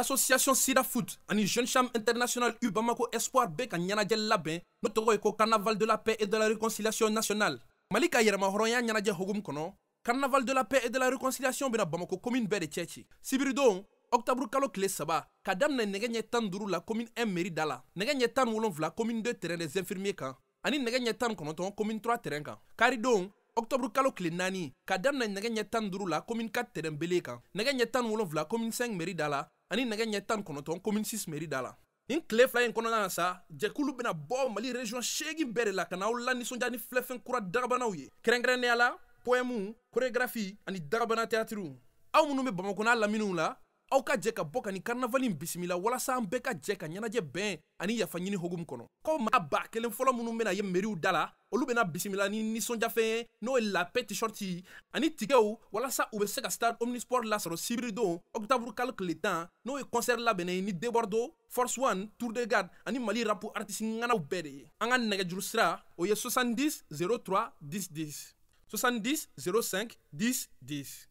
association Sida foot ani jeune chambre internationale, Ubamako espoir Bek ka ɲɛnajɛ labɛn Notre carnaval de la paix et de la réconciliation nationale Malika Yerma a ɲɛnajɛ Hogum kɔnɔ carnaval de la paix et de la réconciliation bena bamako commune de Tchétché. sibiridon octobre kalo saba ka daminɛ nɛgɛ la commune 1 Méridala. da la nɛgɛ commune 2 terrain des infirmiers kan ani nɛgɛ tan la commune 3 terrain kan karidon octobre kalo kadam naani ka daminɛ la commune 4 terrain bele kan nɛgɛ commune 5 Méridala. ani nɛgɛ ɲɛ tan kɔnɔntɔn commune six mairie da la nin tile fila in kɔnɔna na sa jɛkulu bena bɔ mali région seegin bɛɛ de la ka n'aw la ninsɔndiya ni filɛfɛn kura dagabanaw ye kɛrɛnkɛrɛnnenya la poɛmu koregrafi ani dagabana théatiriw aw minw be bamakɔ n'a laminiw la aw ka jɛ ka bɔ ka ni karinavali bisimila walasa an bɛɛ ka jɛ ka ɲɛnajɛ bɛn ani yafa ɲini hogumu kɔnɔ kɔ maa b'a kelen fɔlɔ minw bena ye meriw da la olu bena bisimila ni ninsɔndiyafɛn ye n'o ye lapɛ tishɔrti ani tigɛw walasa u be se ka stade omnisport lasɔrɔ sibiridon ɔktaburu kalo kile tan n'o ye kɔnsɛrɛ labɛnnin ye ni debordo force one tour de garde ani mali rapu artisi ŋanaw bɛɛ de ye an ka nɛgɛjuru sira o ye 70 03 10 10 70 05 10 10